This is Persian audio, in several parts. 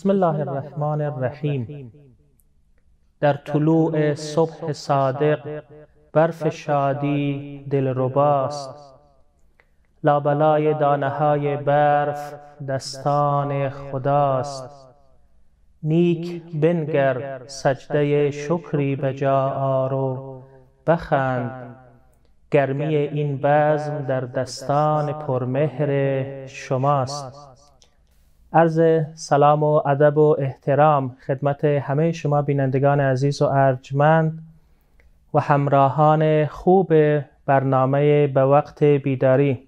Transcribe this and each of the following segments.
بسم الله الرحمن الرحیم در طلوع صبح صادق برف شادی دلرباست لابلای دانه های برف دستان خداست نیک بنگر سجده شکری به جا آرو بخند گرمی این بزم در دستان پرمهر شماست عرض سلام و ادب و احترام خدمت همه شما بینندگان عزیز و ارجمند و همراهان خوب برنامه به وقت بیداری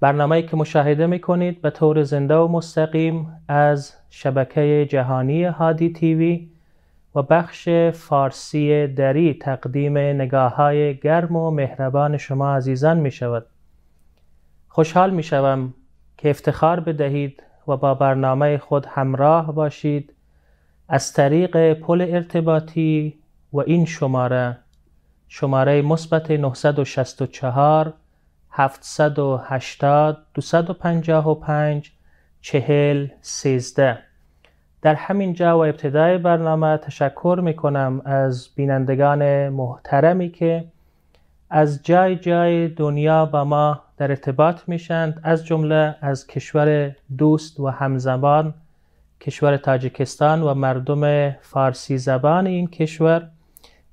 برنامه که مشاهده می به طور زنده و مستقیم از شبکه جهانی هادی تیوی و بخش فارسی دری تقدیم نگاه های گرم و مهربان شما عزیزان می شود. خوشحال می شوم که افتخار بدهید و با برنامه خود همراه باشید از طریق پل ارتباطی و این شماره شماره مثبت 964 780 255 40 13 در همین جا و ابتدای برنامه تشکر می کنم از بینندگان محترمی که از جای جای دنیا با ما در ارتباط میشند از جمله از کشور دوست و همزبان کشور تاجیکستان و مردم فارسی زبان این کشور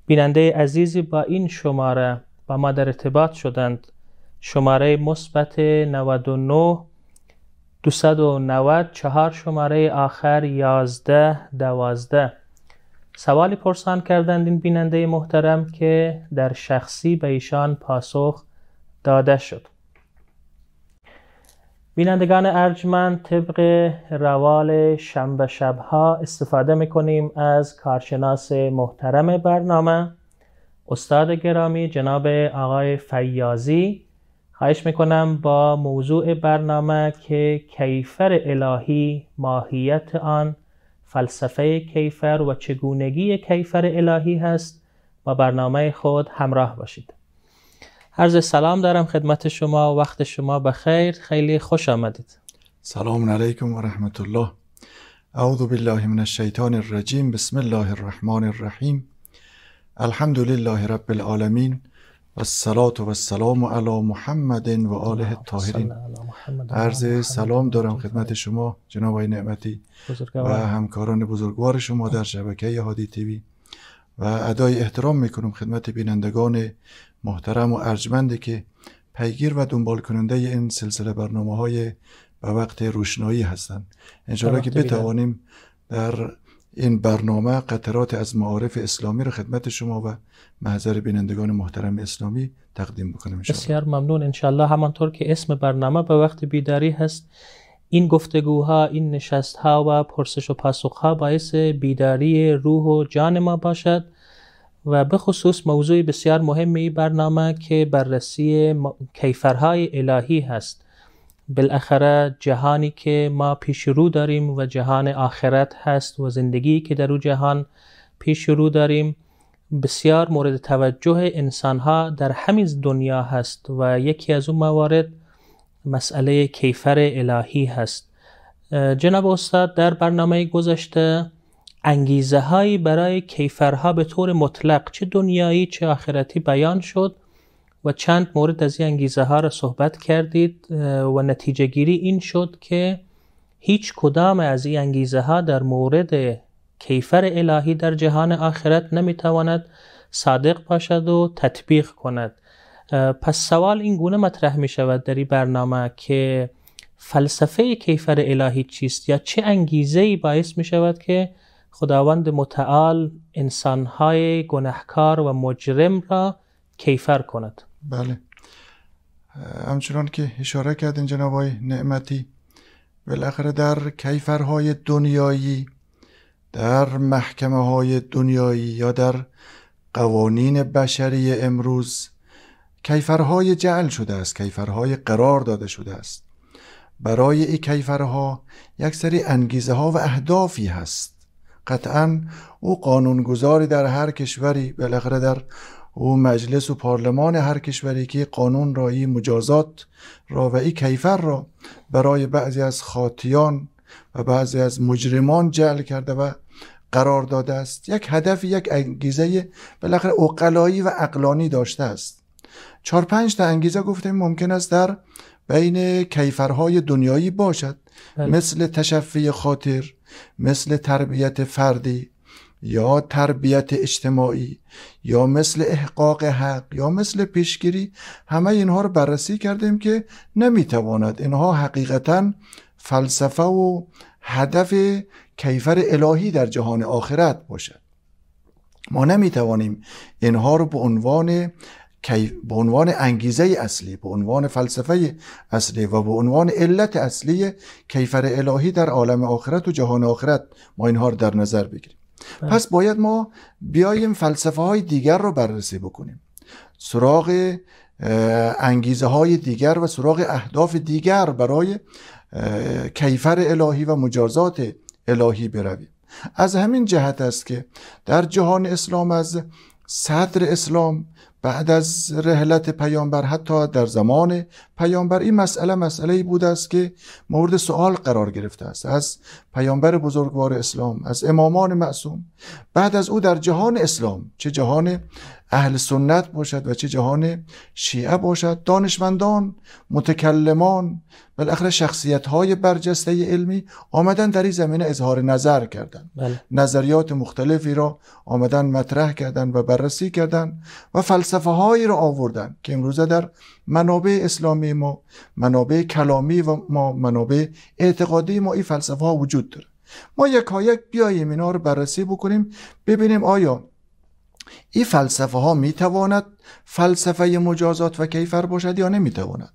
بیننده عزیزی با این شماره با ما در ارتباط شدند شماره مثبت 99 290 چهار شماره آخر 11 12 سوالی پرسان کردند این بیننده محترم که در شخصی به ایشان پاسخ داده شد بینندگان ارجمند طبق روال شنبه شبها استفاده میکنیم از کارشناس محترم برنامه استاد گرامی جناب آقای فیازی خواهش میکنم با موضوع برنامه که کیفر الهی ماهیت آن فلسفه کیفر و چگونگی کیفر الهی هست و برنامه خود همراه باشید عرض سلام دارم خدمت شما و وقت شما بخیر خیلی خوش آمدید سلام علیکم و رحمت الله اعوذ بالله من الشیطان الرجیم بسم الله الرحمن الرحیم الحمد لله رب العالمین و السلام و السلام علی محمد و آله الطاهرین عرض سلام دارم خدمت شما جناب آقای نعمتی و همکاران بزرگوار شما در شبکه هادی تیوی و ادای احترام میکنم خدمت بینندگان محترم و ارجمندی که پیگیر و دنبال کننده این سلسله برنامه های به وقت روشنایی هستند انشاءالله که بتوانیم در این برنامه قطرات از معارف اسلامی رو خدمت شما و محضر بینندگان محترم اسلامی تقدیم بکنم بسیار ممنون انشالله همانطور که اسم برنامه به وقت بیداری هست این گفتگوها این نشستها و پرسش و پاسخها باعث بیداری روح و جان ما باشد و به خصوص موضوع بسیار مهم برنامه که بررسی کیفرهای الهی هست بالاخره جهانی که ما پیش رو داریم و جهان آخرت هست و زندگی که در او جهان پیش رو داریم بسیار مورد توجه انسان ها در همین دنیا هست و یکی از اون موارد مسئله کیفر الهی هست جناب استاد در برنامه گذشته انگیزه هایی برای کیفرها به طور مطلق چه دنیایی چه آخرتی بیان شد و چند مورد از این انگیزه ها را صحبت کردید و نتیجه گیری این شد که هیچ کدام از این انگیزه ها در مورد کیفر الهی در جهان آخرت نمیتواند صادق باشد و تطبیق کند پس سوال این گونه مطرح می شود در این برنامه که فلسفه کیفر الهی چیست یا چه انگیزه ای باعث می شود که خداوند متعال انسانهای گنهکار و مجرم را کیفر کند بله همچنان که اشاره کردین جناب های نعمتی بالاخره در کیفرهای دنیایی در محکمه های دنیایی یا در قوانین بشری امروز کیفرهای جعل شده است کیفرهای قرار داده شده است برای این کیفرها یک سری انگیزه ها و اهدافی هست قطعا او قانونگذاری در هر کشوری بالاخره در او مجلس و پارلمان هر کشوری که قانون را ای مجازات را و ای کیفر را برای بعضی از خاطیان و بعضی از مجرمان جعل کرده و قرار داده است یک هدف یک انگیزه بالاخره اقلایی و اقلانی داشته است چهار پنج تا انگیزه گفتیم ممکن است در بین کیفرهای دنیایی باشد بله. مثل تشفی خاطر مثل تربیت فردی یا تربیت اجتماعی یا مثل احقاق حق یا مثل پیشگیری همه اینها رو بررسی کردیم که نمیتواند اینها حقیقتا فلسفه و هدف کیفر الهی در جهان آخرت باشد ما نمیتوانیم اینها رو به عنوان به عنوان انگیزه اصلی به عنوان فلسفه اصلی و به عنوان علت اصلی کیفر الهی در عالم آخرت و جهان آخرت ما اینها رو در نظر بگیریم بله. پس باید ما بیاییم فلسفه های دیگر رو بررسی بکنیم سراغ انگیزه های دیگر و سراغ اهداف دیگر برای کیفر الهی و مجازات الهی برویم از همین جهت است که در جهان اسلام از صدر اسلام بعد از رحلت پیامبر حتی در زمان پیامبر این مسئله مسئله ای بود است که مورد سوال قرار گرفته است از پیامبر بزرگوار اسلام از امامان معصوم بعد از او در جهان اسلام چه جهان اهل سنت باشد و چه جهان شیعه باشد دانشمندان متکلمان بالاخره شخصیت های برجسته علمی آمدن در این زمینه اظهار نظر کردند بله. نظریات مختلفی را آمدن مطرح کردند و بررسی کردند و فلسفه هایی را آوردند که امروزه در منابع اسلامی ما منابع کلامی و ما منابع اعتقادی ما این فلسفه ها وجود داره ما یک یک بیاییم اینا رو بررسی بکنیم ببینیم آیا این فلسفه ها میتواند فلسفه مجازات و کیفر باشد یا نمیتواند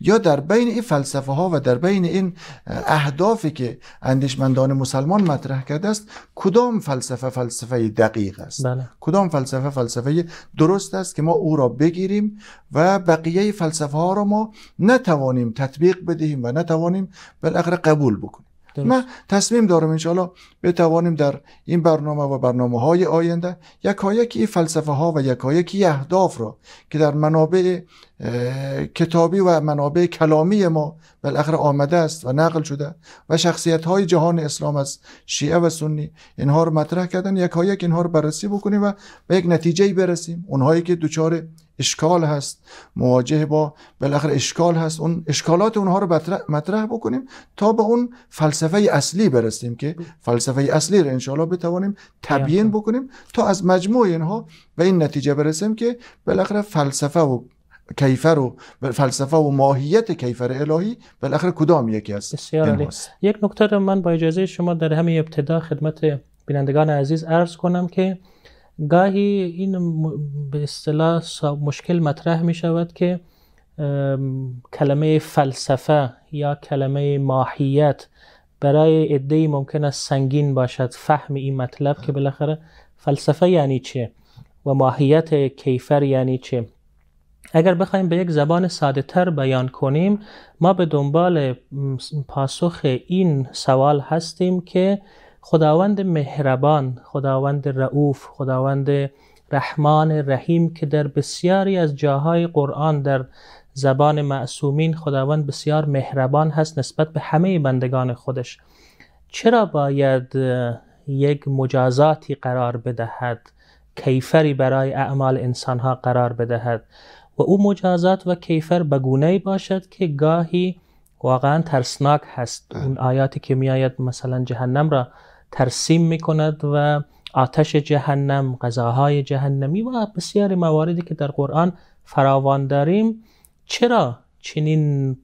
یا در بین این فلسفه ها و در بین این اهدافی که اندیشمندان مسلمان مطرح کرده است کدام فلسفه فلسفه دقیق است بله. کدام فلسفه فلسفه درست است که ما او را بگیریم و بقیه فلسفه ها را ما نتوانیم تطبیق بدهیم و نتوانیم بالاخره قبول بکنیم ما من تصمیم دارم انشاءالله بتوانیم در این برنامه و برنامه های آینده یکایک این فلسفه ها و یکایک اهداف را که در منابع کتابی و منابع کلامی ما بالاخره آمده است و نقل شده و شخصیت های جهان اسلام از شیعه و سنی اینها رو مطرح کردن یکایک اینها رو بررسی بکنیم و به یک نتیجه برسیم اونهایی که دوچار اشکال هست مواجه با بالاخره اشکال هست اون اشکالات اونها رو مطرح بکنیم تا به اون فلسفه اصلی برسیم که فلسفه اصلی رو انشاءالله بتوانیم تبیین بکنیم تا از مجموع اینها به این نتیجه برسیم که بالاخره فلسفه و کیفر و فلسفه و ماهیت کیفر الهی بالاخره کدام یکی است بسیار یک نکته من با اجازه شما در همین ابتدا خدمت بینندگان عزیز عرض کنم که گاهی این به اصطلاح مشکل مطرح می شود که کلمه فلسفه یا کلمه ماهیت برای عده ممکن است سنگین باشد فهم این مطلب که بالاخره فلسفه یعنی چه و ماهیت کیفر یعنی چه اگر بخوایم به یک زبان ساده تر بیان کنیم ما به دنبال پاسخ این سوال هستیم که خداوند مهربان خداوند رعوف خداوند رحمان رحیم که در بسیاری از جاهای قرآن در زبان معصومین خداوند بسیار مهربان هست نسبت به همه بندگان خودش چرا باید یک مجازاتی قرار بدهد کیفری برای اعمال انسانها قرار بدهد و او مجازات و کیفر بگونه باشد که گاهی واقعا ترسناک هست اون آیاتی که میآید مثلا جهنم را ترسیم می کند و آتش جهنم غذاهای جهنمی و بسیار مواردی که در قرآن فراوان داریم چرا چنین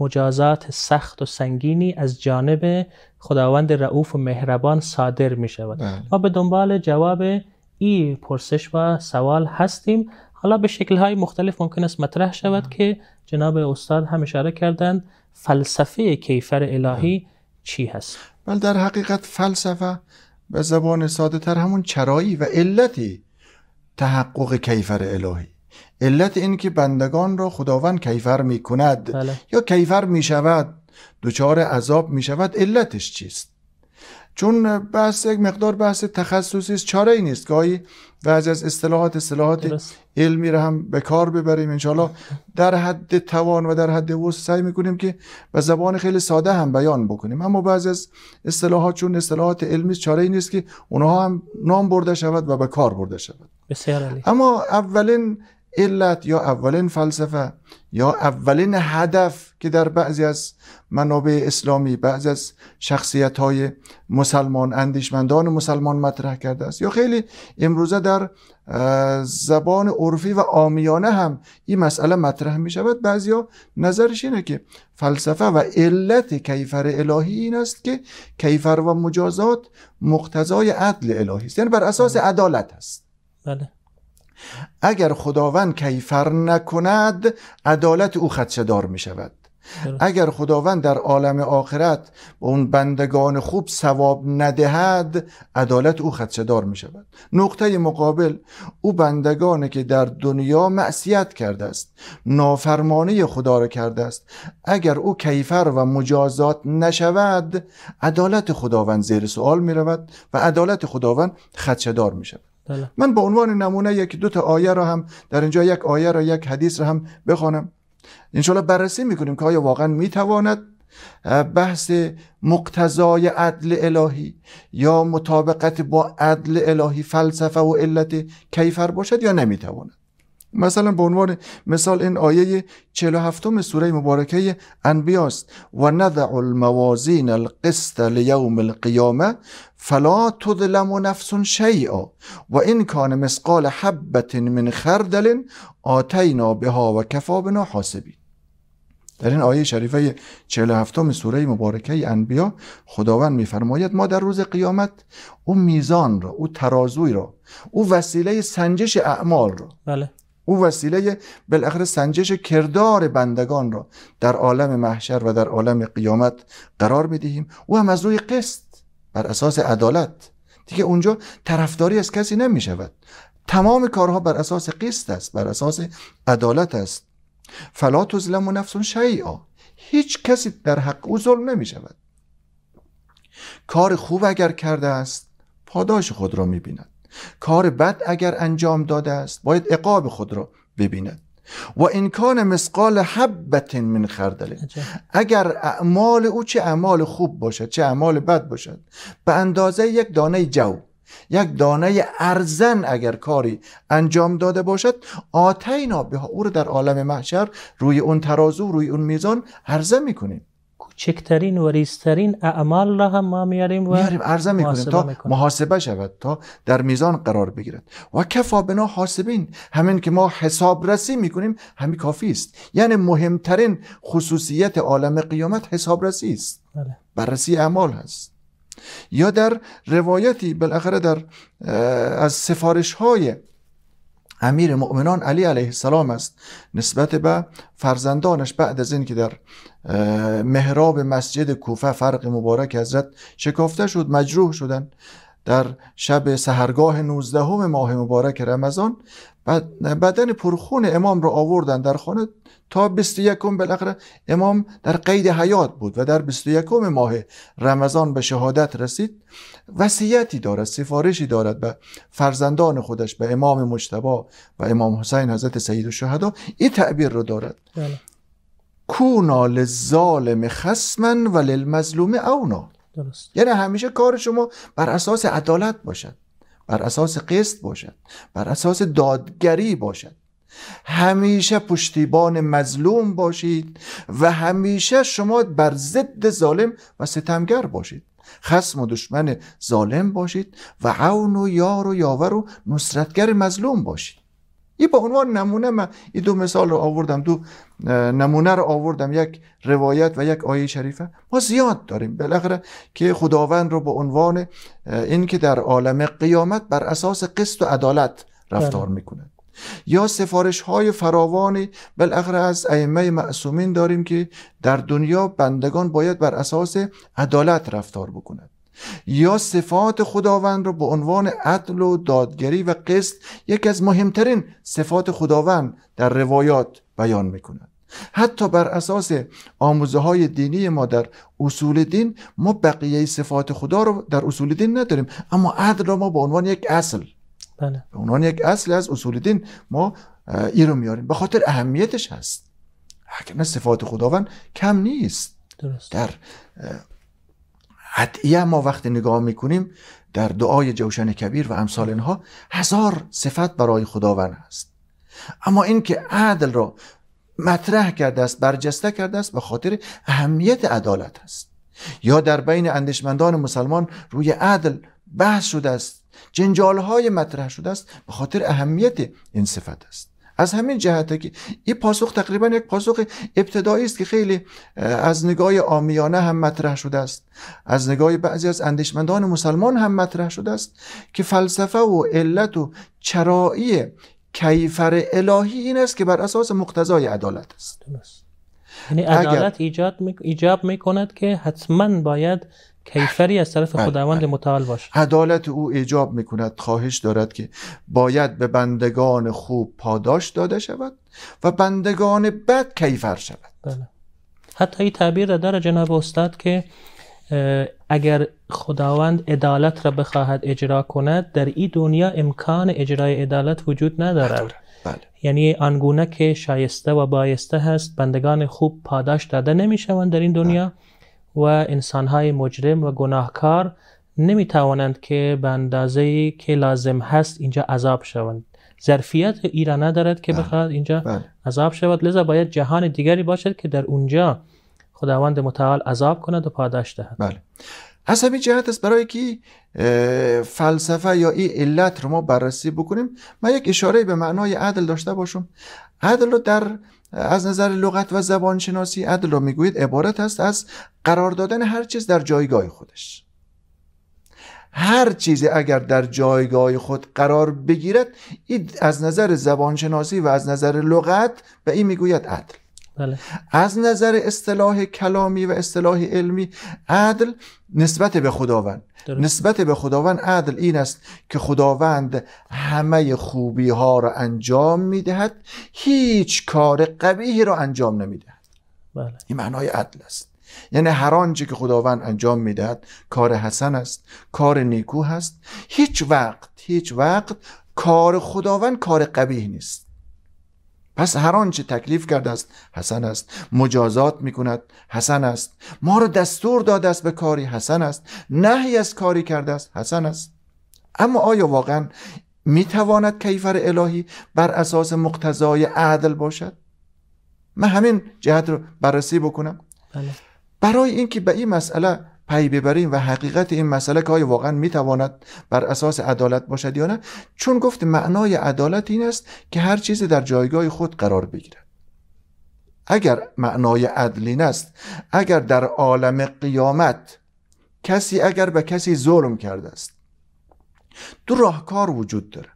مجازات سخت و سنگینی از جانب خداوند رعوف و مهربان صادر می شود بله. ما به دنبال جواب ای پرسش و سوال هستیم حالا به شکلهای مختلف ممکن است مطرح شود بله. که جناب استاد هم اشاره کردند فلسفه کیفر الهی بله. چی هست ولی در حقیقت فلسفه به زبان ساده تر همون چرایی و علتی تحقق کیفر الهی علت این که بندگان را خداوند کیفر می کند بله. یا کیفر می شود دچار عذاب می شود علتش چیست چون بحث یک مقدار بحث تخصصی است چاره ای نیست گاهی بعضی از اصطلاحات اصطلاحات علمی را هم به کار ببریم انشالله در حد توان و در حد وسع سعی میکنیم که به زبان خیلی ساده هم بیان بکنیم اما بعضی از اصطلاحات چون اصطلاحات علمی چاره ای نیست که اونها هم نام برده شود و به کار برده شود بسیار علی. اما اولین علت یا اولین فلسفه یا اولین هدف که در بعضی از منابع اسلامی بعضی از شخصیت های مسلمان اندیشمندان مسلمان مطرح کرده است یا خیلی امروزه در زبان عرفی و آمیانه هم این مسئله مطرح می شود بعضی نظرش اینه که فلسفه و علت کیفر الهی این است که کیفر و مجازات مقتضای عدل الهی است یعنی بر اساس بله. عدالت است بله اگر خداوند کیفر نکند عدالت او خدشدار می شود اگر خداوند در عالم آخرت به اون بندگان خوب ثواب ندهد عدالت او خدشدار می شود نقطه مقابل او بندگانی که در دنیا معصیت کرده است نافرمانی خدا را کرده است اگر او کیفر و مجازات نشود عدالت خداوند زیر سوال می رود و عدالت خداوند خدشدار می شود بله. من به عنوان نمونه یک دو تا آیه را هم در اینجا یک آیه را یک حدیث را هم بخوانم انشالله بررسی میکنیم که آیا واقعا میتواند بحث مقتضای عدل الهی یا مطابقت با عدل الهی فلسفه و علت کیفر باشد یا نمیتواند مثلا به عنوان مثال این آیه 47 سوره مبارکه انبیاست و نذع الموازین القسط لیوم القیامه فلا تظلم نفس شیئا و این کان مسقال حبت من خردل آتینا بها و کفا بنا حاسبین در این آیه شریفه 47 سوره مبارکه انبیا خداوند میفرماید ما در روز قیامت او میزان را او ترازوی را او وسیله سنجش اعمال را بله. او وسیله بالاخره سنجش کردار بندگان را در عالم محشر و در عالم قیامت قرار میدهیم او هم از روی قسط بر اساس عدالت دیگه اونجا طرفداری از کسی نمی شود تمام کارها بر اساس قسط است بر اساس عدالت است فلا ظلم و نفسون شیئا هیچ کسی در حق او ظلم نمی شود کار خوب اگر کرده است پاداش خود را می بیند کار بد اگر انجام داده است باید عقاب خود را ببیند و کان مسقال حبت من خردله اگر اعمال او چه اعمال خوب باشد چه اعمال بد باشد به اندازه یک دانه جو یک دانه ارزن اگر کاری انجام داده باشد آتینا به او رو در عالم محشر روی اون ترازو روی اون میزان عرضه میکنیم کوچکترین و ریسترین اعمال را هم ما میاریم و میاریم عرضه میکنیم تا محاسبه شود تا در میزان قرار بگیرد و کفا بنا حاسبین همین که ما حسابرسی رسی میکنیم همین کافی است یعنی مهمترین خصوصیت عالم قیامت حسابرسی است بله. بررسی اعمال هست یا در روایتی بالاخره در از سفارش های امیر مؤمنان علی علیه السلام است نسبت به فرزندانش بعد از اینکه در محراب مسجد کوفه فرق مبارک حضرت شکافته شد مجروح شدند در شب سهرگاه 19 ماه مبارک رمضان بدن پرخون امام رو آوردن در خانه تا 21 بالاخره امام در قید حیات بود و در 21 ماه رمضان به شهادت رسید وصیتی دارد سفارشی دارد به فرزندان خودش به امام مجتبا و امام حسین حضرت سید الشهدا این تعبیر رو دارد کونال بله. کونا للظالم خصما و للمظلوم اونا درست. یعنی همیشه کار شما بر اساس عدالت باشد بر اساس قسط باشد بر اساس دادگری باشد همیشه پشتیبان مظلوم باشید و همیشه شما بر ضد ظالم و ستمگر باشید خسم و دشمن ظالم باشید و عون و یار و یاور و نصرتگر مظلوم باشید این به عنوان نمونه من این دو مثال رو آوردم دو نمونه رو آوردم یک روایت و یک آیه شریفه ما زیاد داریم بالاخره که خداوند رو به عنوان اینکه در عالم قیامت بر اساس قسط و عدالت رفتار بله. میکنه یا سفارش های فراوانی بالاخره از ائمه معصومین داریم که در دنیا بندگان باید بر اساس عدالت رفتار بکنند یا صفات خداوند را به عنوان عدل و دادگری و قسط یکی از مهمترین صفات خداوند در روایات بیان میکند حتی بر اساس آموزه های دینی ما در اصول دین ما بقیه صفات خدا رو در اصول دین نداریم اما عدل رو ما به عنوان یک اصل بله. به عنوان یک اصل از اصول دین ما ای رو میاریم به خاطر اهمیتش هست حکم صفات خداوند کم نیست درست. در ادعیه ما وقتی نگاه میکنیم در دعای جوشن کبیر و امثال اینها هزار صفت برای خداوند هست اما اینکه عدل را مطرح کرده است برجسته کرده است به خاطر اهمیت عدالت است یا در بین اندیشمندان مسلمان روی عدل بحث شده است جنجال های مطرح شده است به خاطر اهمیت این صفت است از همین جهت که این پاسخ تقریبا یک پاسخ ابتدایی است که خیلی از نگاه آمیانه هم مطرح شده است از نگاه بعضی از اندیشمندان مسلمان هم مطرح شده است که فلسفه و علت و چرایی کیفر الهی این است که بر اساس مقتضای عدالت است یعنی عدالت ایجاد ایجاب می کند که حتما باید کیفری از طرف بله، خداوند بله. متعال باشه عدالت او ایجاب میکند خواهش دارد که باید به بندگان خوب پاداش داده شود و بندگان بد کیفر شود بله. حتی این تعبیر را داره جناب استاد که اگر خداوند عدالت را بخواهد اجرا کند در این دنیا امکان اجرای عدالت وجود ندارد بله. یعنی آنگونه که شایسته و بایسته هست بندگان خوب پاداش داده نمیشوند در این دنیا بله. و های مجرم و گناهکار نمی توانند که به اندازه که لازم هست اینجا عذاب شوند ظرفیت ایران ندارد که بله. بخواد اینجا بله. عذاب شود لذا باید جهان دیگری باشد که در اونجا خداوند متعال عذاب کند و پاداش دهد بله از همین جهت است برای که فلسفه یا ای علت رو ما بررسی بکنیم من یک اشاره به معنای عدل داشته باشم عدل رو در از نظر لغت و زبانشناسی عدل را میگوید عبارت است از قرار دادن هر چیز در جایگاه خودش هر چیزی اگر در جایگاه خود قرار بگیرد از نظر زبانشناسی و از نظر لغت به این میگوید عدل بله. از نظر اصطلاح کلامی و اصطلاح علمی عدل نسبت به خداوند نسبت به خداوند عدل این است که خداوند همه خوبی ها را انجام میدهد هیچ کار قبیه را انجام نمیدهد بله. این معنای عدل است یعنی هر آنچه که خداوند انجام میدهد کار حسن است کار نیکو است. هیچ وقت هیچ وقت کار خداوند کار قبیه نیست پس هر آنچه تکلیف کرده است حسن است مجازات می کند حسن است ما را دستور داده است به کاری حسن است نهی از کاری کرده است حسن است اما آیا واقعا می تواند کیفر الهی بر اساس مقتضای عدل باشد من همین جهت رو بررسی بکنم بله. برای اینکه به این مسئله پی ببریم و حقیقت این مسئله که آیا واقعا میتواند بر اساس عدالت باشد یا نه چون گفت معنای عدالت این است که هر چیز در جایگاه خود قرار بگیرد اگر معنای عدل است اگر در عالم قیامت کسی اگر به کسی ظلم کرده است دو راهکار وجود داره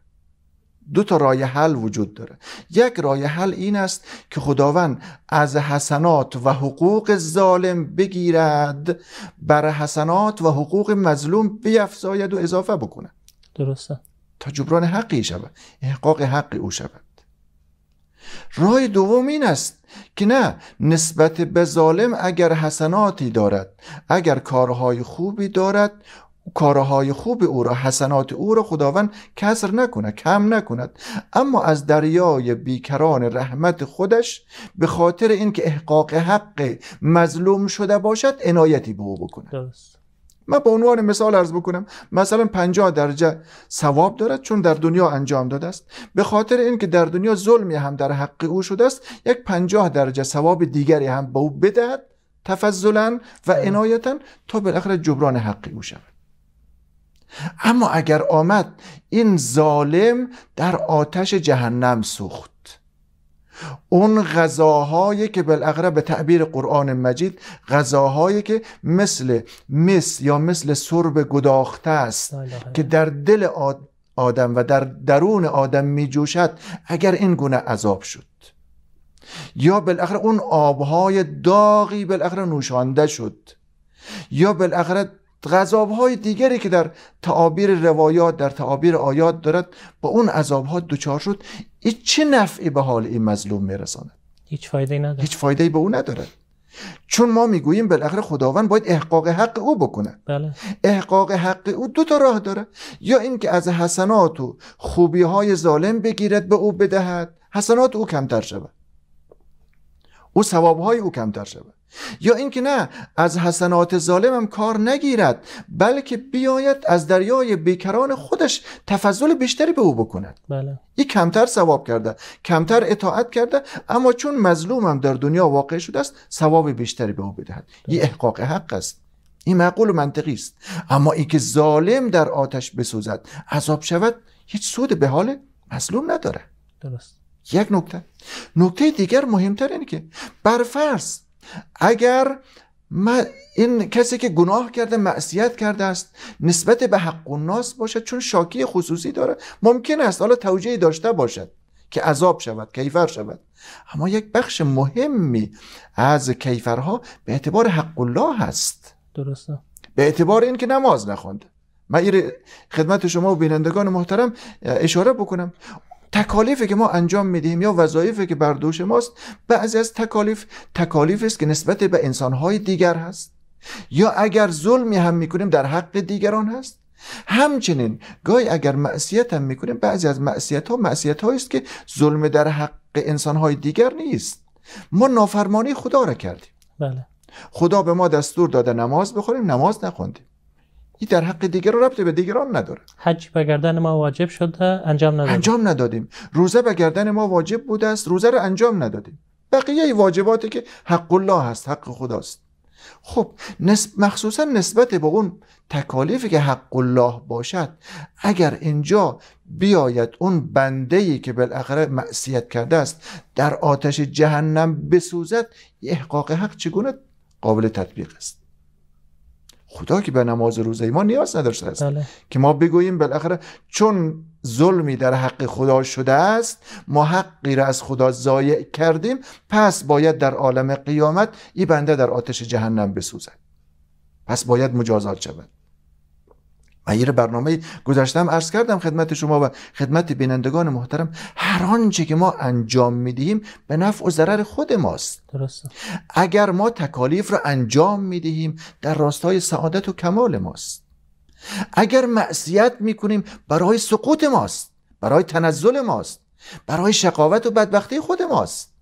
دو تا رای حل وجود داره یک رای حل این است که خداوند از حسنات و حقوق ظالم بگیرد بر حسنات و حقوق مظلوم بیفزاید و اضافه بکنه درسته تا جبران حقی شود احقاق حق او شود رای دوم این است که نه نسبت به ظالم اگر حسناتی دارد اگر کارهای خوبی دارد کارهای خوب او را حسنات او را خداوند کسر نکنه کم نکند اما از دریای بیکران رحمت خودش به خاطر اینکه احقاق حق مظلوم شده باشد عنایتی به او بکنه درست. من به عنوان مثال ارز بکنم مثلا 50 درجه ثواب دارد چون در دنیا انجام داده است به خاطر اینکه در دنیا ظلمی هم در حق او شده است یک 50 درجه ثواب دیگری هم به او بدهد تفضلا و عنایتا تا بالاخره جبران حق او شود اما اگر آمد این ظالم در آتش جهنم سوخت اون غذاهایی که بالاخره به تعبیر قرآن مجید غذاهایی که مثل مس یا مثل سرب گداخته است که در دل آدم و در درون آدم می جوشد اگر این گونه عذاب شد یا بالاخره اون آبهای داغی بالاخره نوشانده شد یا بالاخره غذاب های دیگری که در تعابیر روایات در تعابیر آیات دارد با اون عذاب ها دوچار شد این چه نفعی به حال این مظلوم میرساند هیچ فایده نداره هیچ فایده ای به او ندارد چون ما میگوییم بالاخره خداوند باید احقاق حق او بکنه بله. احقاق حق او دو تا راه داره یا اینکه از حسنات و خوبی های ظالم بگیرد به او بدهد حسنات او کمتر شود او ثواب های او کمتر شود یا اینکه نه از حسنات ظالمم کار نگیرد بلکه بیاید از دریای بیکران خودش تفضل بیشتری به او بکند بله. این کمتر ثواب کرده کمتر اطاعت کرده اما چون مظلومم در دنیا واقع شده است ثواب بیشتری به او بدهد یه بله. احقاق حق است این معقول و منطقی است اما که ظالم در آتش بسوزد عذاب شود هیچ سود به حال مظلوم نداره درست یک نکته نکته دیگر مهمتر اینه که اگر ما این کسی که گناه کرده معصیت کرده است نسبت به حق و ناس باشد چون شاکی خصوصی داره ممکن است حالا توجیه داشته باشد که عذاب شود کیفر شود اما یک بخش مهمی از کیفرها به اعتبار حق الله هست درسته به اعتبار این که نماز نخوند من خدمت شما و بینندگان محترم اشاره بکنم تکالیفی که ما انجام میدهیم یا وظایفی که بر دوش ماست بعضی از تکالیف تکالیف است که نسبت به انسانهای دیگر هست یا اگر ظلمی هم میکنیم در حق دیگران هست همچنین گاهی اگر معصیت هم میکنیم بعضی از معصیت ها معصیت است که ظلم در حق انسان های دیگر نیست ما نافرمانی خدا را کردیم بله. خدا به ما دستور داده نماز بخوریم نماز نخوندیم در حق رو ربطی به دیگران نداره حج به گردن ما واجب شده انجام ندادیم انجام ندادیم روزه به گردن ما واجب بوده است روزه رو انجام ندادیم بقیه واجباتی که حق الله هست حق خداست خب نسب مخصوصا نسبت به اون تکالیفی که حق الله باشد اگر اینجا بیاید اون بنده ای که بالاخره معصیت کرده است در آتش جهنم بسوزد احقاق حق چگونه قابل تطبیق است خدا که به نماز روزه ما نیاز نداشته است بله. که ما بگوییم بالاخره چون ظلمی در حق خدا شده است ما حقی را از خدا ضایع کردیم پس باید در عالم قیامت این بنده در آتش جهنم بسوزد پس باید مجازات شود من برنامه گذاشتم عرض کردم خدمت شما و خدمت بینندگان محترم هر آنچه که ما انجام میدهیم به نفع و ضرر خود ماست درسته. اگر ما تکالیف را انجام میدهیم در راستای سعادت و کمال ماست اگر معصیت میکنیم برای سقوط ماست برای تنزل ماست برای شقاوت و بدبختی خود ماست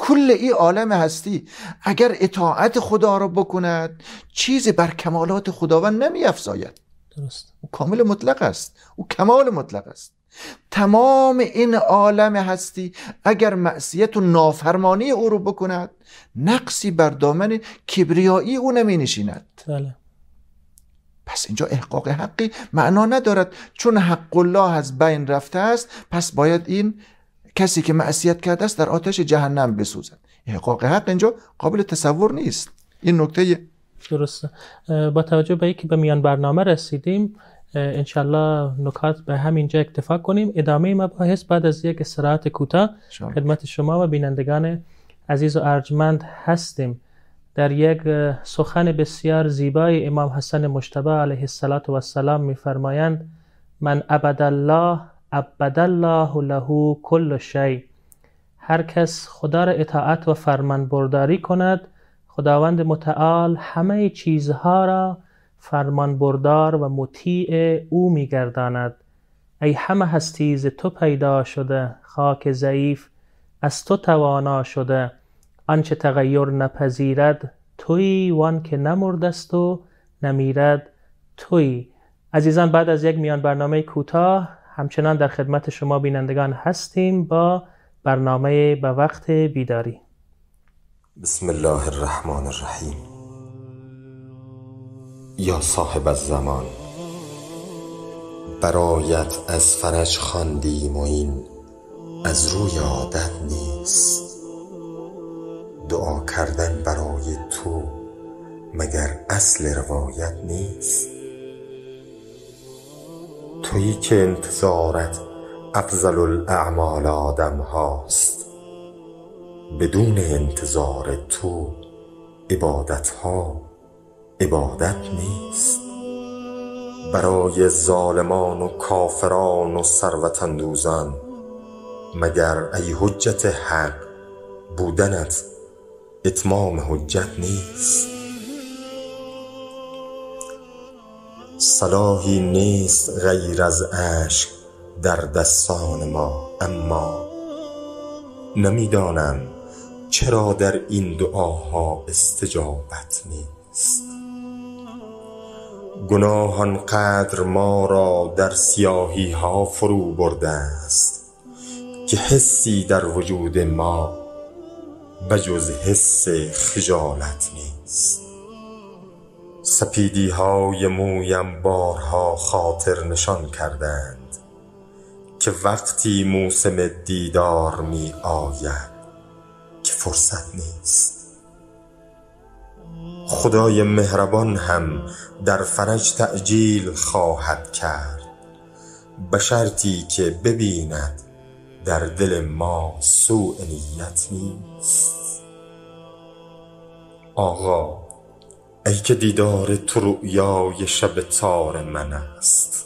کل ای عالم هستی اگر اطاعت خدا را بکند چیزی بر کمالات خداوند نمیافزاید درست او کامل مطلق است او کمال مطلق است تمام این عالم هستی اگر معصیت و نافرمانی او رو بکند نقصی بر دامن کبریایی او نمی نشیند بله. پس اینجا احقاق حقی معنا ندارد چون حق الله از بین رفته است پس باید این کسی که معصیت کرده است در آتش جهنم بسوزد حقاق یعنی حق اینجا قابل تصور نیست این نکته درسته با توجه به اینکه به میان برنامه رسیدیم انشالله نکات به همین جا اکتفا کنیم ادامه مباحث بعد از یک استراحت کوتاه خدمت شما و بینندگان عزیز و ارجمند هستیم در یک سخن بسیار زیبای امام حسن مشتبه علیه السلام و السلام میفرمایند من عبد الله عبد الله له کل شی هر کس خدا را اطاعت و فرمان برداری کند خداوند متعال همه چیزها را فرمان بردار و مطیع او میگرداند ای همه هستی ز تو پیدا شده خاک ضعیف از تو توانا شده آنچه تغییر نپذیرد تویی وان که نمردست و نمیرد تویی عزیزان بعد از یک میان برنامه کوتاه همچنان در خدمت شما بینندگان هستیم با برنامه به وقت بیداری بسم الله الرحمن الرحیم یا صاحب الزمان برایت از فرج خواندیم و این از روی عادت نیست دعا کردن برای تو مگر اصل روایت نیست تویی که انتظارت افضل الاعمال آدم هاست بدون انتظار تو عبادت ها عبادت نیست برای ظالمان و کافران و ثروت مگر ای حجت حق بودنت اتمام حجت نیست صلاحی نیست غیر از عشق در دستان ما اما نمیدانم چرا در این دعاها استجابت نیست گناه قدر ما را در سیاهی ها فرو برده است که حسی در وجود ما بجز حس خجالت نیست سپیدی های مویم بارها خاطر نشان کردند که وقتی موسم دیدار می آید که فرصت نیست خدای مهربان هم در فرج تعجیل خواهد کرد به شرطی که ببیند در دل ما سوء نیت نیست آقا ای که دیدار تو رؤیای شب تار من است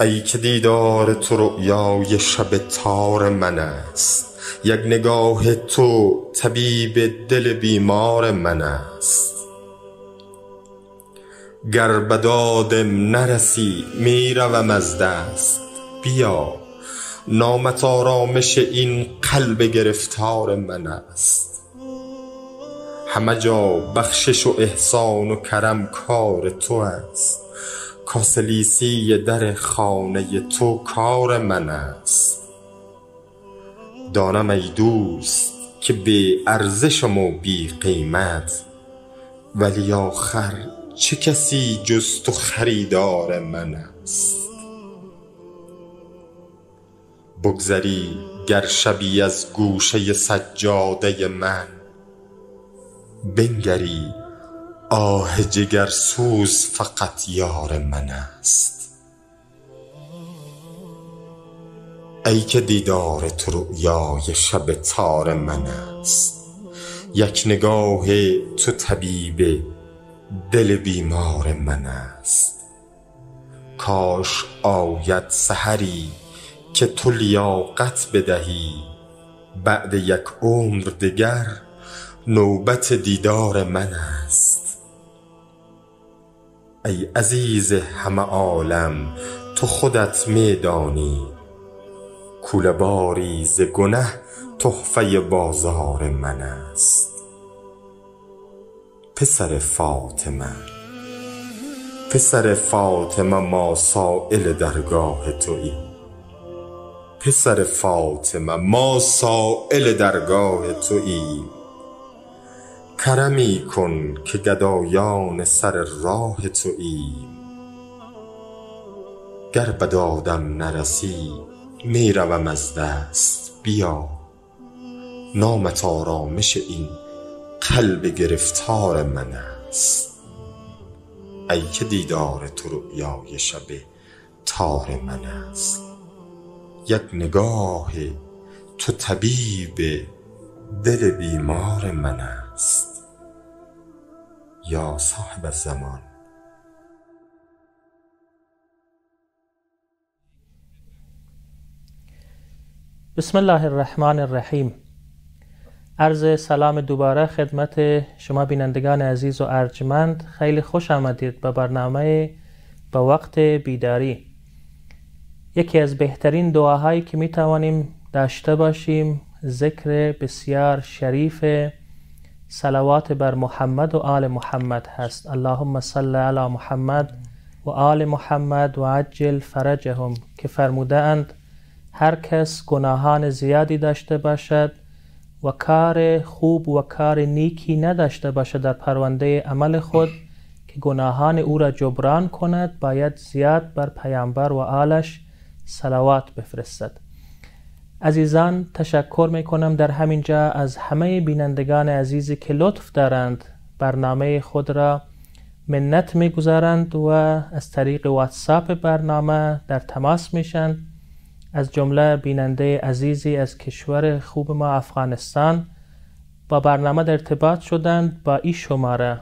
ای که دیدار تو رؤیای شب تار من است یک نگاه تو طبیب دل بیمار من است گر به دادم نرسی میروم از دست بیا نامت آرامش این قلب گرفتار من است همه جا بخشش و احسان و کرم کار تو است کاسلیسی در خانه تو کار من است دانم ای دوست که به ارزشم و بی قیمت ولی آخر چه کسی جز تو خریدار من است بگذری گر شبی از گوشه سجاده من بنگری آه جگر سوز فقط یار من است ای که دیدار تو رؤیای شب تار من است یک نگاه تو طبیب دل بیمار من است کاش آید سحری که تو لیاقت بدهی بعد یک عمر دیگر، نوبت دیدار من است ای عزیز همه عالم تو خودت می دانی باری ز گنه تحفه بازار من است پسر فاطمه پسر فاطمه ما سائل درگاه تویی پسر فاطمه ما سائل درگاه تویی کرمی کن که گدایان سر راه تو ایم گر دادم نرسی میروم از دست بیا نامت آرامش این قلب گرفتار من است ای که دیدار تو رؤیای شب تار من است یک نگاه تو طبیب دل بیمار من است یا صاحب الزمان بسم الله الرحمن الرحیم عرض سلام دوباره خدمت شما بینندگان عزیز و ارجمند خیلی خوش آمدید به برنامه به وقت بیداری یکی از بهترین دعاهایی که می توانیم داشته باشیم ذکر بسیار شریف صلوات بر محمد و آل محمد هست اللهم صل علی محمد و آل محمد و عجل فرجهم که فرموده اند هر کس گناهان زیادی داشته باشد و کار خوب و کار نیکی نداشته باشد در پرونده عمل خود که گناهان او را جبران کند باید زیاد بر پیامبر و آلش صلوات بفرستد عزیزان تشکر می کنم در همین جا از همه بینندگان عزیزی که لطف دارند برنامه خود را منت می گذارند و از طریق واتساپ برنامه در تماس میشن از جمله بیننده عزیزی از کشور خوب ما افغانستان با برنامه در ارتباط شدند با این شماره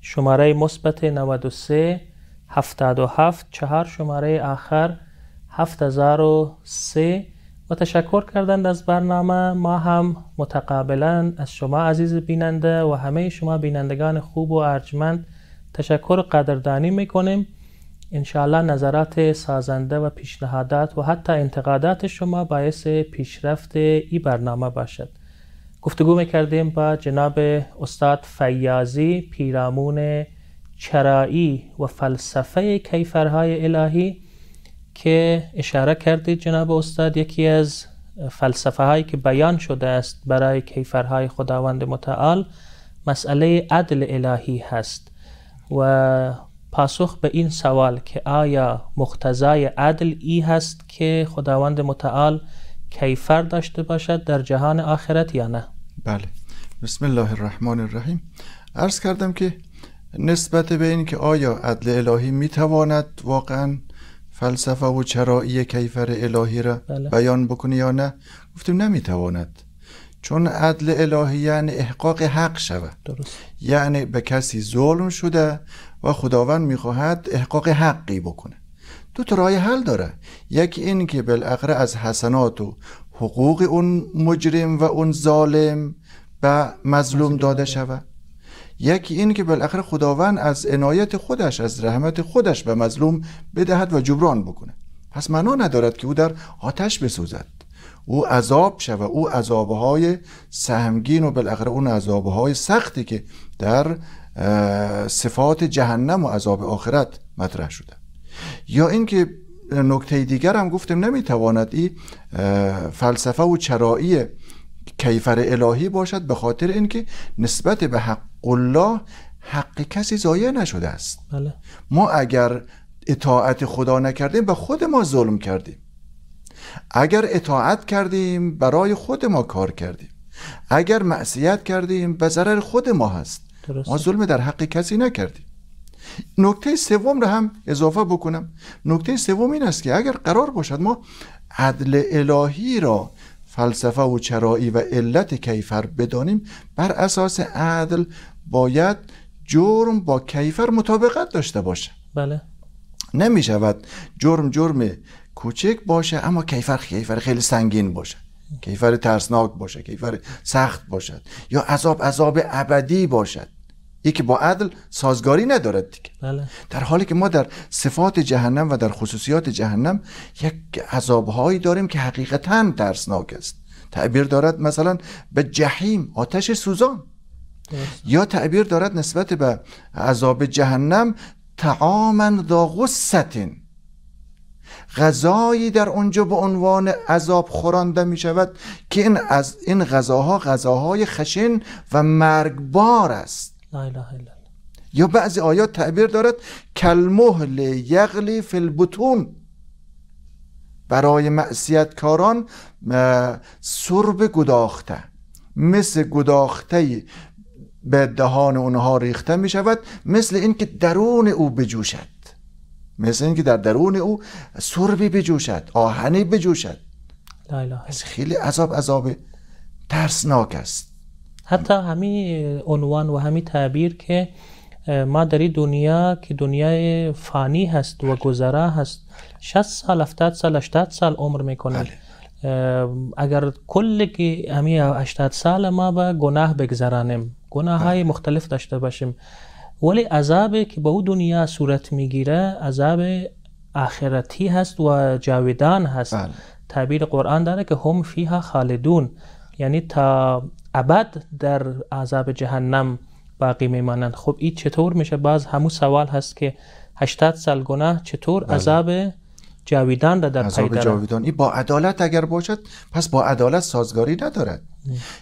شماره مثبت 93 77 چهار شماره آخر 7003 تشکر کردند از برنامه ما هم متقابلا از شما عزیز بیننده و همه شما بینندگان خوب و ارجمند تشکر و قدردانی میکنیم انشاءالله نظرات سازنده و پیشنهادات و حتی انتقادات شما باعث پیشرفت ای برنامه باشد گفتگو میکردیم با جناب استاد فیازی پیرامون چرایی و فلسفه کیفرهای الهی که اشاره کردید جناب استاد یکی از فلسفه هایی که بیان شده است برای کیفرهای خداوند متعال مسئله عدل الهی هست و پاسخ به این سوال که آیا مختزای عدل ای هست که خداوند متعال کیفر داشته باشد در جهان آخرت یا نه بله بسم الله الرحمن الرحیم عرض کردم که نسبت به این که آیا عدل الهی میتواند واقعا فلسفه و چرایی کیفر الهی را بله. بیان بکنه یا نه گفتیم نمیتواند چون عدل الهی یعنی احقاق حق شود یعنی به کسی ظلم شده و خداوند میخواهد احقاق حقی بکنه دو تا راه حل داره یکی این که بالاخره از حسنات و حقوق اون مجرم و اون ظالم به مظلوم داده شود یکی این که بالاخره خداوند از عنایت خودش از رحمت خودش به مظلوم بدهد و جبران بکنه پس معنا ندارد که او در آتش بسوزد او عذاب شود او عذابهای سهمگین و بالاخره اون عذابهای سختی که در صفات جهنم و عذاب آخرت مطرح شده یا اینکه نکته دیگر هم گفتم نمیتواند این فلسفه و چرایی کیفر الهی باشد به خاطر اینکه نسبت به حق الله حق کسی ضایع نشده است بله. ما اگر اطاعت خدا نکردیم به خود ما ظلم کردیم اگر اطاعت کردیم برای خود ما کار کردیم اگر معصیت کردیم به ضرر خود ما هست درسته. ما ظلم در حق کسی نکردیم نکته سوم را هم اضافه بکنم نکته سوم این است که اگر قرار باشد ما عدل الهی را فلسفه و چرایی و علت کیفر بدانیم بر اساس عدل باید جرم با کیفر مطابقت داشته باشه بله نمی شود جرم جرم کوچک باشه اما کیفر کیفر خیلی سنگین باشه کیفر ترسناک باشه کیفر سخت باشد یا عذاب عذاب ابدی باشد یکی با عدل سازگاری ندارد دیگه بله. در حالی که ما در صفات جهنم و در خصوصیات جهنم یک عذابهایی داریم که حقیقتا ترسناک است تعبیر دارد مثلا به جحیم آتش سوزان یا تعبیر دارد نسبت به عذاب جهنم تعامن دا غصتین غذایی در اونجا به عنوان عذاب خورانده می شود که این از این غذاها غذاهای خشن و مرگبار است لا یا بعضی آیات تعبیر دارد کلمهل یغلی فی البطون برای کاران سرب گداخته مثل گداخته به دهان اونها ریخته می شود مثل اینکه درون او بجوشد مثل اینکه در درون او سربی بجوشد آهنی بجوشد خیلی عذاب عذاب ترسناک است حتی همین عنوان و همین تعبیر که ما در دنیا که دنیا فانی هست و بله. گذرا هست 60 سال 70 سال 80 سال عمر میکنن بله. اگر کل که همین 80 سال ما به گناه بگذرانیم گناه های بله. مختلف داشته باشیم ولی عذابی که به او دنیا صورت میگیره عذاب آخرتی هست و جاودان هست تعبیر قرآن داره که هم فیها خالدون یعنی تا ابد در عذاب جهنم باقی میمانند خب این چطور میشه باز همون سوال هست که 80 سال گناه چطور بله. عذاب جاویدان را در عذاب جاویدان این با عدالت اگر باشد پس با عدالت سازگاری ندارد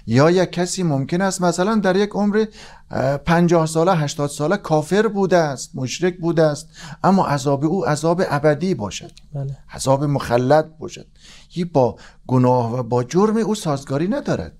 یا یک کسی ممکن است مثلا در یک عمر 50 ساله 80 ساله کافر بوده است مشرک بوده است اما عذاب او عذاب ابدی باشد بله. عذاب مخلد باشد این با گناه و با جرم او سازگاری ندارد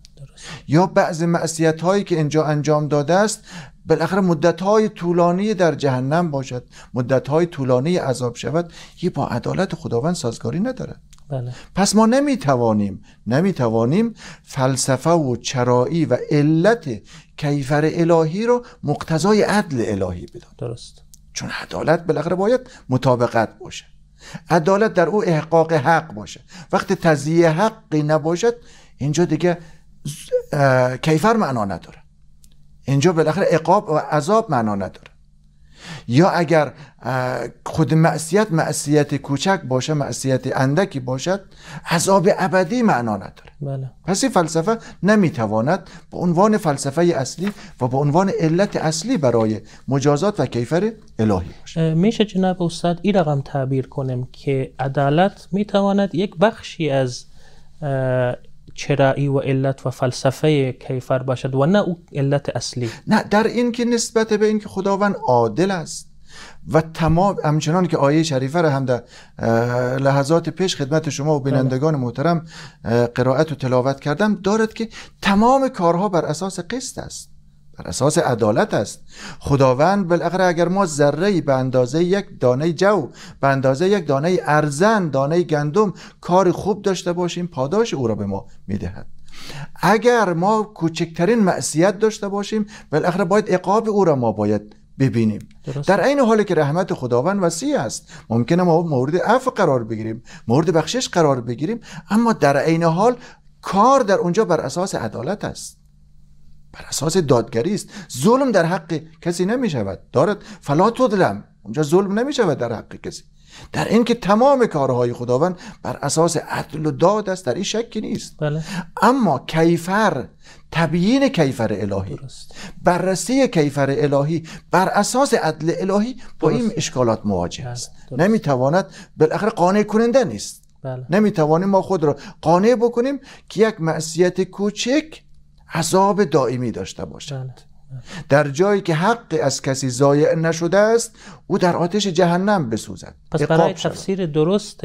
یا بعض معصیت هایی که اینجا انجام داده است بالاخره مدت های طولانی در جهنم باشد مدت های طولانی عذاب شود یه با عدالت خداوند سازگاری ندارد بله. پس ما نمیتوانیم نمیتوانیم فلسفه و چرایی و علت کیفر الهی رو مقتضای عدل الهی بدان درست چون عدالت بالاخره باید مطابقت باشد عدالت در او احقاق حق باشه وقتی تزیه حقی نباشد اینجا دیگه کیفر معنا نداره اینجا بالاخره اقاب و عذاب معنا نداره یا اگر خود معصیت معصیت کوچک باشه معصیت اندکی باشد عذاب ابدی معنا نداره بله. پس این فلسفه نمیتواند به عنوان فلسفه اصلی و به عنوان علت اصلی برای مجازات و کیفر الهی باشه میشه جناب استاد این رقم تعبیر کنیم که عدالت میتواند یک بخشی از چرایی و علت و فلسفه کیفر باشد و نه او علت اصلی نه در این که نسبت به اینکه خداوند عادل است و تمام همچنان که آیه شریفه را هم در لحظات پیش خدمت شما و بینندگان بله. محترم قرائت و تلاوت کردم دارد که تمام کارها بر اساس قسط است بر اساس عدالت است خداوند بالاخره اگر ما ذره به اندازه یک دانه جو به اندازه یک دانه ارزن دانه گندم کار خوب داشته باشیم پاداش او را به ما میدهد اگر ما کوچکترین معصیت داشته باشیم بالاخره باید عقاب او را ما باید ببینیم در عین حال که رحمت خداوند وسیع است ممکنه ما مورد عفو قرار بگیریم مورد بخشش قرار بگیریم اما در عین حال کار در اونجا بر اساس عدالت است بر اساس دادگری است ظلم در حق کسی نمی شود دارد فلا دلم اونجا ظلم نمی شود در حق کسی در اینکه تمام کارهای خداوند بر اساس عدل و داد است در این شکی نیست بله. اما کیفر تبیین کیفر الهی بررسی کیفر الهی بر اساس عدل الهی با این اشکالات مواجه بله، است بله. نمیتواند بالاخره قانع کننده نیست بله. نمیتوانیم ما خود را قانع بکنیم که یک معصیت کوچک عذاب دائمی داشته باشند بله. در جایی که حق از کسی ضایع نشده است او در آتش جهنم بسوزد پس برای تفسیر درست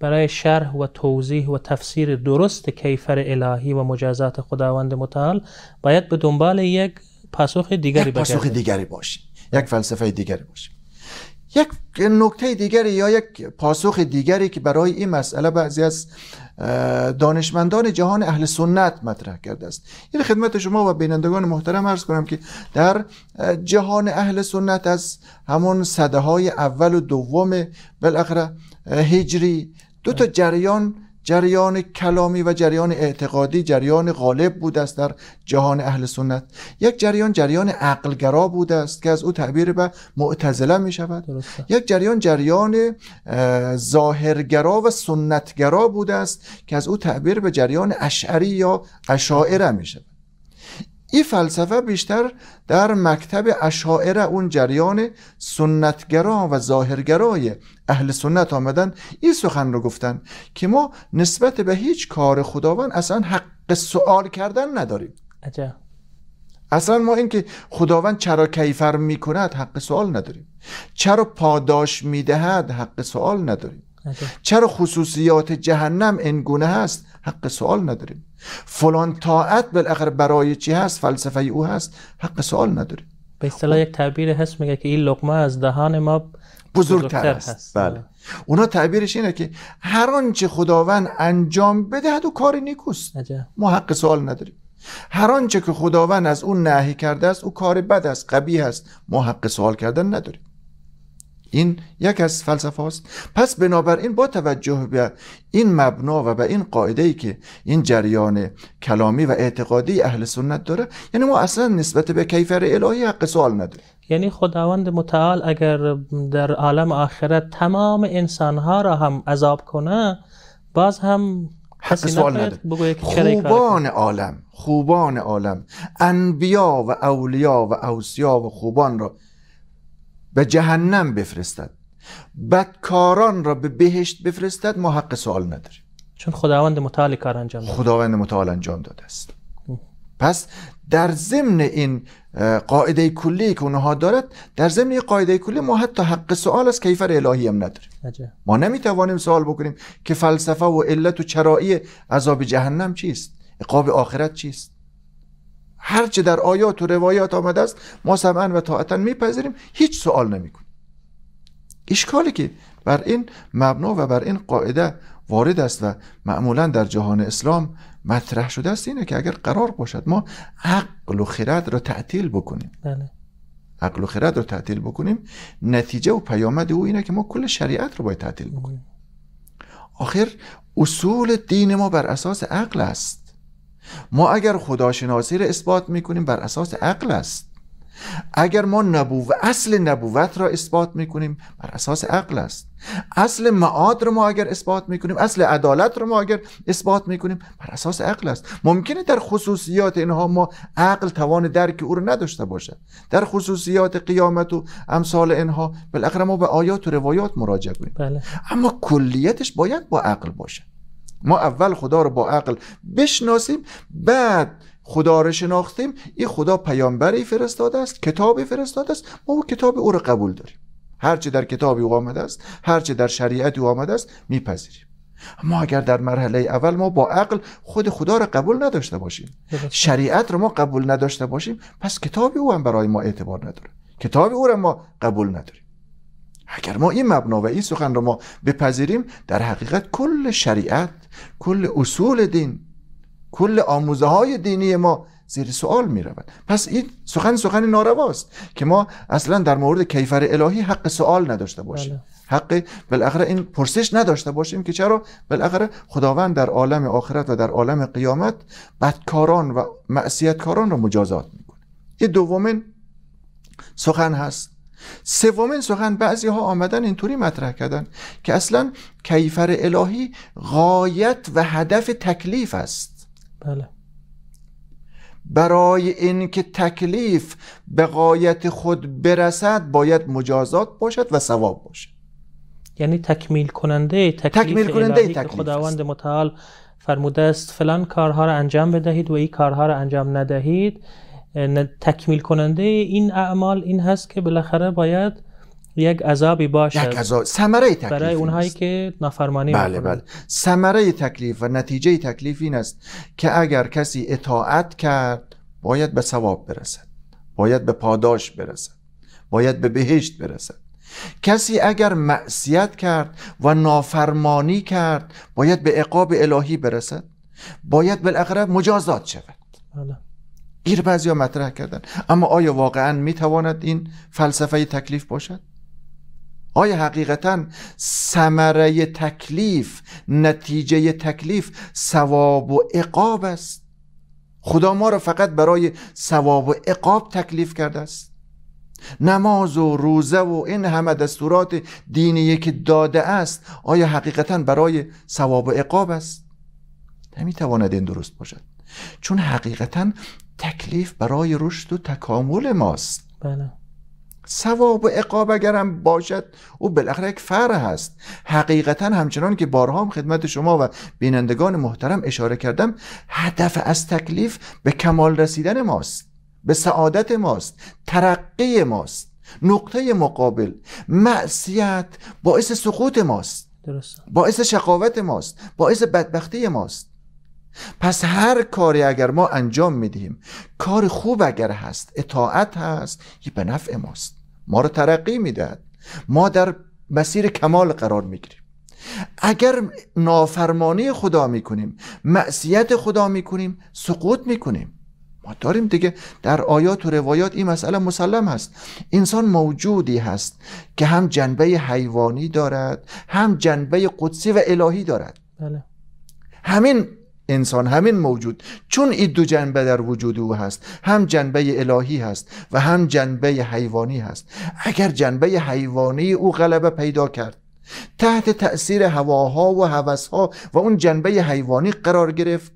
برای شرح و توضیح و تفسیر درست کیفر الهی و مجازات خداوند متعال باید به دنبال یک پاسخ دیگری دیگری باشیم یک فلسفه دیگری باشیم یک نکته دیگری یا یک پاسخ دیگری که برای این مسئله بعضی از دانشمندان جهان اهل سنت مطرح کرده است این خدمت شما و بینندگان محترم عرض کنم که در جهان اهل سنت از همون صده های اول و دوم بالاخره هجری دو تا جریان جریان کلامی و جریان اعتقادی جریان غالب بوده است در جهان اهل سنت یک جریان جریان عقلگرا بوده است که از او تعبیر به معتزله می شود یک جریان جریان ظاهرگرا و سنتگرا بوده است که از او تعبیر به جریان اشعری یا اشاعره می شود این فلسفه بیشتر در مکتب اشاعره اون جریان سنتگرا و ظاهرگرای اهل سنت آمدن این سخن رو گفتن که ما نسبت به هیچ کار خداوند اصلا حق سوال کردن نداریم عجب. اصلا ما اینکه خداوند چرا کیفر میکند حق سوال نداریم چرا پاداش میدهد حق سوال نداریم چرا خصوصیات جهنم گونه هست حق سوال نداریم فلان طاعت بالاخره برای چی هست فلسفه او هست حق سوال نداریم به اصطلاح یک تعبیر هست میگه که این لقمه از دهان ما بزرگتر, بزرگتر هست. بله اونا تعبیرش اینه که هر آنچه خداوند انجام بدهد و کار نیکوست ما حق سوال نداریم هر آنچه که خداوند از اون نهی کرده است او کار بد است قبیه است ما حق سوال کردن نداریم این یک از فلسفه هاست پس بنابراین با توجه به این مبنا و به این قاعده ای که این جریان کلامی و اعتقادی اهل سنت داره یعنی ما اصلا نسبت به کیفر الهی حق سوال نداریم یعنی خداوند متعال اگر در عالم آخرت تمام انسانها را هم عذاب کنه باز هم حق سوال نداره خوبان عالم خوبان عالم انبیا و اولیا و اوسیا و خوبان را به جهنم بفرستد بدکاران را به بهشت بفرستد ما حق سوال نداریم چون خداوند متعال کار انجام داده خداوند متعال انجام داده است پس در ضمن این قاعده کلی که اونها دارد در ضمن این قاعده کلی ما حتی حق سوال از کیفر الهی هم نداریم ما نمیتوانیم سوال بکنیم که فلسفه و علت و چرایی عذاب جهنم چیست عقاب آخرت چیست هرچه در آیات و روایات آمده است ما سمعا و طاعتا میپذیریم هیچ سوال نمیکنیم اشکالی که بر این مبنا و بر این قاعده وارد است و معمولا در جهان اسلام مطرح شده است اینه که اگر قرار باشد ما عقل و خرد را تعطیل بکنیم بله. عقل و خرد را تعطیل بکنیم نتیجه و پیامد او اینه که ما کل شریعت رو باید تعطیل بکنیم بله. آخر اصول دین ما بر اساس عقل است ما اگر خداشناسی را اثبات میکنیم بر اساس عقل است اگر ما و اصل نبوت را اثبات میکنیم بر اساس عقل است اصل معاد را ما اگر اثبات میکنیم اصل عدالت را ما اگر اثبات میکنیم بر اساس عقل است ممکنه در خصوصیات اینها ما عقل توان درک او را نداشته باشد در خصوصیات قیامت و امثال اینها بالاخره ما به آیات و روایات مراجعه کنیم بله. اما کلیتش باید با عقل باشد ما اول خدا رو با عقل بشناسیم بعد خدا رو شناختیم این خدا پیامبری فرستاده است کتابی فرستاده است ما او کتاب او رو قبول داریم هرچه در کتابی او آمده است هرچه در شریعت او آمده است میپذیریم ما اگر در مرحله اول ما با عقل خود خدا را قبول نداشته باشیم شریعت را ما قبول نداشته باشیم پس کتاب او هم برای ما اعتبار نداره کتاب او را ما قبول نداریم اگر ما این مبنا و این سخن را ما بپذیریم در حقیقت کل شریعت کل اصول دین کل آموزه های دینی ما زیر سوال می رود پس این سخن سخن نارواست که ما اصلا در مورد کیفر الهی حق سوال نداشته باشیم بله. حق بالاخره این پرسش نداشته باشیم که چرا بالاخره خداوند در عالم آخرت و در عالم قیامت بدکاران و معصیتکاران را مجازات میکنه این دومین سخن هست سومین سخن بعضی ها آمدن اینطوری مطرح کردن که اصلا کیفر الهی غایت و هدف تکلیف است بله برای این که تکلیف به غایت خود برسد باید مجازات باشد و ثواب باشد یعنی تکمیل کننده تکلیف تکمیل کننده تکلیف خداوند متعال فرموده است فلان کارها را انجام بدهید و این کارها را انجام ندهید تکمیل کننده این اعمال این هست که بالاخره باید یک عذابی باشد یک عذاب ثمره تکلیف برای اونهایی که نافرمانی بله بله ثمره تکلیف و نتیجه تکلیف این است که اگر کسی اطاعت کرد باید به ثواب برسد باید به پاداش برسد باید به بهشت برسد کسی اگر معصیت کرد و نافرمانی کرد باید به عقاب الهی برسد باید بالاخره مجازات شود بله. گیر بعضی ها مطرح کردن اما آیا واقعا میتواند این فلسفه تکلیف باشد؟ آیا حقیقتا سمره تکلیف نتیجه تکلیف ثواب و عقاب است خدا ما را فقط برای سواب و عقاب تکلیف کرده است نماز و روزه و این همه دستورات دینی که داده است آیا حقیقتا برای ثواب و عقاب است نمیتواند این درست باشد چون حقیقتا تکلیف برای رشد و تکامل ماست بله ثواب و عقاب اگرم باشد او بالاخره یک فر هست حقیقتا همچنان که بارها هم خدمت شما و بینندگان محترم اشاره کردم هدف از تکلیف به کمال رسیدن ماست به سعادت ماست ترقی ماست نقطه مقابل معصیت باعث سقوط ماست درست. باعث شقاوت ماست باعث بدبختی ماست پس هر کاری اگر ما انجام میدیم کار خوب اگر هست اطاعت هست یه به نفع ماست ما رو ترقی میدهد ما در مسیر کمال قرار میگیریم اگر نافرمانی خدا میکنیم معصیت خدا میکنیم سقوط میکنیم ما داریم دیگه در آیات و روایات این مسئله مسلم هست انسان موجودی هست که هم جنبه حیوانی دارد هم جنبه قدسی و الهی دارد بله. همین انسان همین موجود چون این دو جنبه در وجود او هست هم جنبه الهی هست و هم جنبه حیوانی هست اگر جنبه حیوانی او غلبه پیدا کرد تحت تأثیر هواها و هوسها و اون جنبه حیوانی قرار گرفت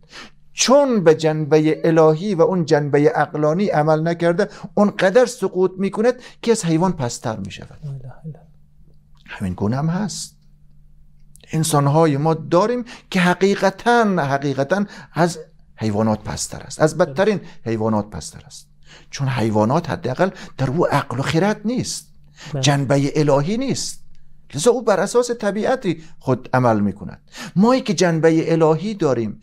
چون به جنبه الهی و اون جنبه اقلانی عمل نکرده اونقدر سقوط میکند که از حیوان پستر میشود همین گونه هست انسانهای ما داریم که حقیقتا حقیقتا از حیوانات پستر است از بدترین حیوانات پستر است چون حیوانات حداقل در او عقل و خیرت نیست بله. جنبه الهی نیست لذا او بر اساس طبیعتی خود عمل می کند مایی که جنبه الهی داریم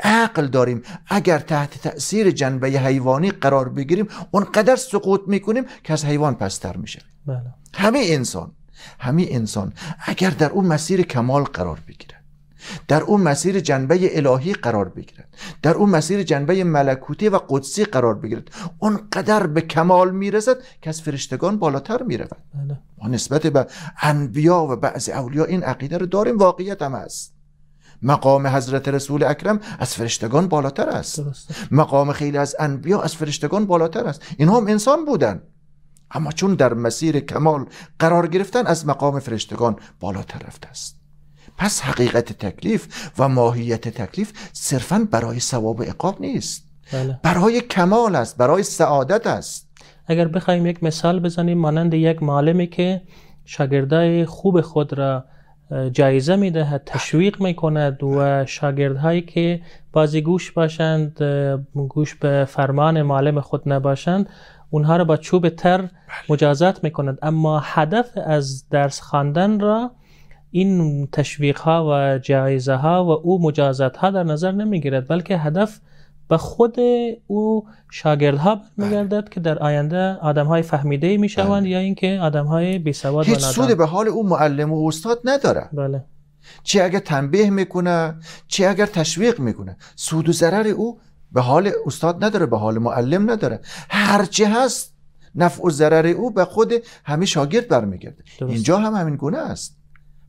عقل داریم اگر تحت تاثیر جنبه حیوانی قرار بگیریم اونقدر سقوط میکنیم که از حیوان پستر میشه بله. همه انسان همه انسان اگر در اون مسیر کمال قرار بگیرد در اون مسیر جنبه الهی قرار بگیرد در اون مسیر جنبه ملکوتی و قدسی قرار بگیرد اونقدر به کمال میرسد که از فرشتگان بالاتر میرود بله. ما نسبت به انبیا و بعض اولیا این عقیده رو داریم واقعیت هم است. مقام حضرت رسول اکرم از فرشتگان بالاتر است مقام خیلی از انبیا از فرشتگان بالاتر است اینها هم انسان بودند اما چون در مسیر کمال قرار گرفتن از مقام فرشتگان بالاتر رفته است پس حقیقت تکلیف و ماهیت تکلیف صرفا برای ثواب عقاب نیست بله. برای کمال است برای سعادت است اگر بخوایم یک مثال بزنیم مانند یک معلمی که شاگردای خوب خود را جایزه میدهد تشویق میکند و شاگردهایی که بازی گوش باشند گوش به فرمان معلم خود نباشند اونها را با چوب تر بله. مجازات میکنند اما هدف از درس خواندن را این تشویق ها و جایزه ها و او مجازات ها در نظر نمیگیرد بلکه هدف به خود او شاگرد ها برمیگردد بله. که در آینده آدم های فهمیده بله. می شوند یا اینکه آدم های بی سواد هیچ سود به حال او معلم و استاد نداره بله چی اگر تنبیه میکنه چی اگر تشویق میکنه سود و ضرر او به حال استاد نداره به حال معلم نداره هرچه هست نفع و ضرر او به خود همه شاگرد برمیگرده اینجا هم همین گونه است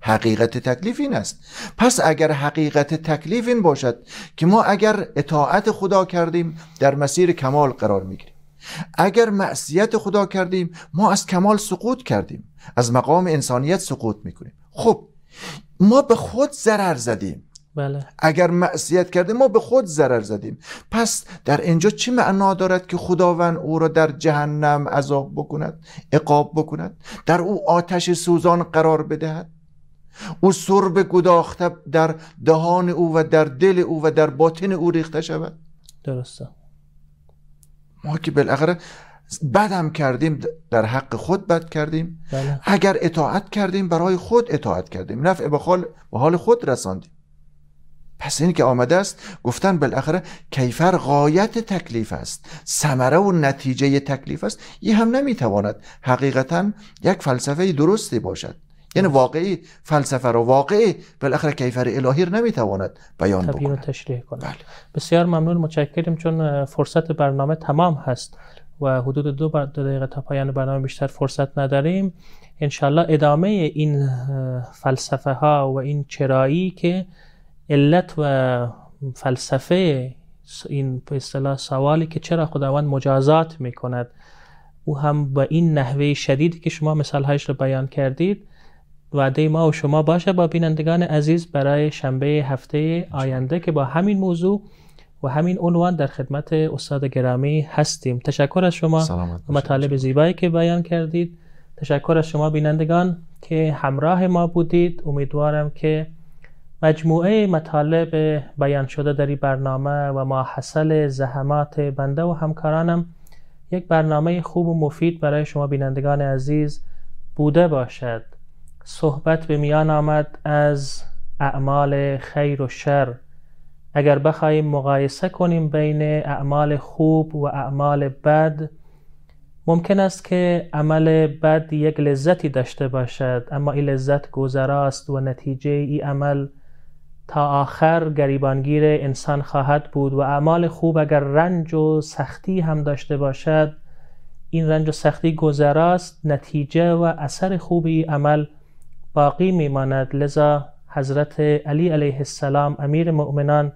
حقیقت تکلیف این است پس اگر حقیقت تکلیف این باشد که ما اگر اطاعت خدا کردیم در مسیر کمال قرار میگیریم اگر معصیت خدا کردیم ما از کمال سقوط کردیم از مقام انسانیت سقوط میکنیم خب ما به خود ضرر زدیم بله. اگر معصیت کرده ما به خود ضرر زدیم پس در اینجا چه معنا دارد که خداوند او را در جهنم عذاب بکند عقاب بکند در او آتش سوزان قرار بدهد او سرب گداخته در دهان او و در دل او و در باطن او ریخته شود درسته ما که بالاخره بدم کردیم در حق خود بد کردیم بله. اگر اطاعت کردیم برای خود اطاعت کردیم نفع به حال خود رساندیم پس این که آمده است گفتن بالاخره کیفر غایت تکلیف است ثمره و نتیجه تکلیف است این هم نمیتواند حقیقتا یک فلسفه درستی باشد یعنی واقعی فلسفه رو واقعی بالاخره کیفر الهیر رو نمیتواند بیان بکنه تشریح کنه بله. بسیار ممنون متشکرم چون فرصت برنامه تمام هست و حدود دو, بر... دو دقیقه تا پایان برنامه بیشتر فرصت نداریم انشالله ادامه این فلسفه ها و این چرایی که علت و فلسفه این به سوالی که چرا خداوند مجازات میکند او هم با این نحوه شدید که شما مثالهایش رو بیان کردید وعده ما و شما باشه با بینندگان عزیز برای شنبه هفته آینده که با همین موضوع و همین عنوان در خدمت استاد گرامی هستیم تشکر از شما و مطالب زیبایی که بیان کردید تشکر از شما بینندگان که همراه ما بودید امیدوارم که مجموعه مطالب بیان شده در این برنامه و ماحصل زحمات بنده و همکارانم یک برنامه خوب و مفید برای شما بینندگان عزیز بوده باشد صحبت به میان آمد از اعمال خیر و شر اگر بخواهیم مقایسه کنیم بین اعمال خوب و اعمال بد ممکن است که عمل بد یک لذتی داشته باشد اما این لذت گذراست و نتیجه این عمل تا آخر گریبانگیر انسان خواهد بود و اعمال خوب اگر رنج و سختی هم داشته باشد این رنج و سختی گذراست نتیجه و اثر خوبی عمل باقی میماند لذا حضرت علی علیه السلام امیر مؤمنان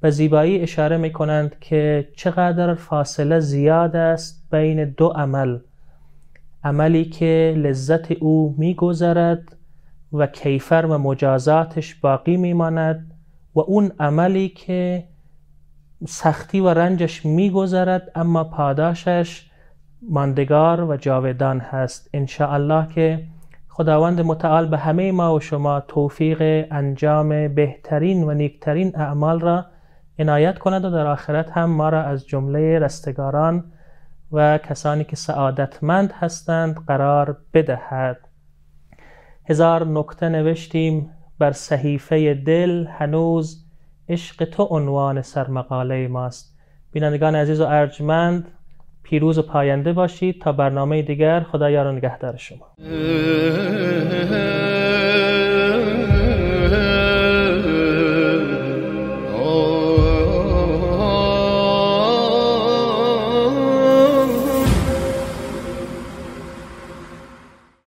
به زیبایی اشاره می کنند که چقدر فاصله زیاد است بین دو عمل عملی که لذت او میگذرد و کیفر و مجازاتش باقی میماند و اون عملی که سختی و رنجش میگذرد اما پاداشش ماندگار و جاودان هست الله که خداوند متعال به همه ما و شما توفیق انجام بهترین و نیکترین اعمال را عنایت کند و در آخرت هم ما را از جمله رستگاران و کسانی که سعادتمند هستند قرار بدهد هزار نکته نوشتیم بر صحیفه دل هنوز عشق تو عنوان سرمقاله ماست بینندگان عزیز و ارجمند پیروز و پاینده باشید تا برنامه دیگر خدا یار نگهدار شما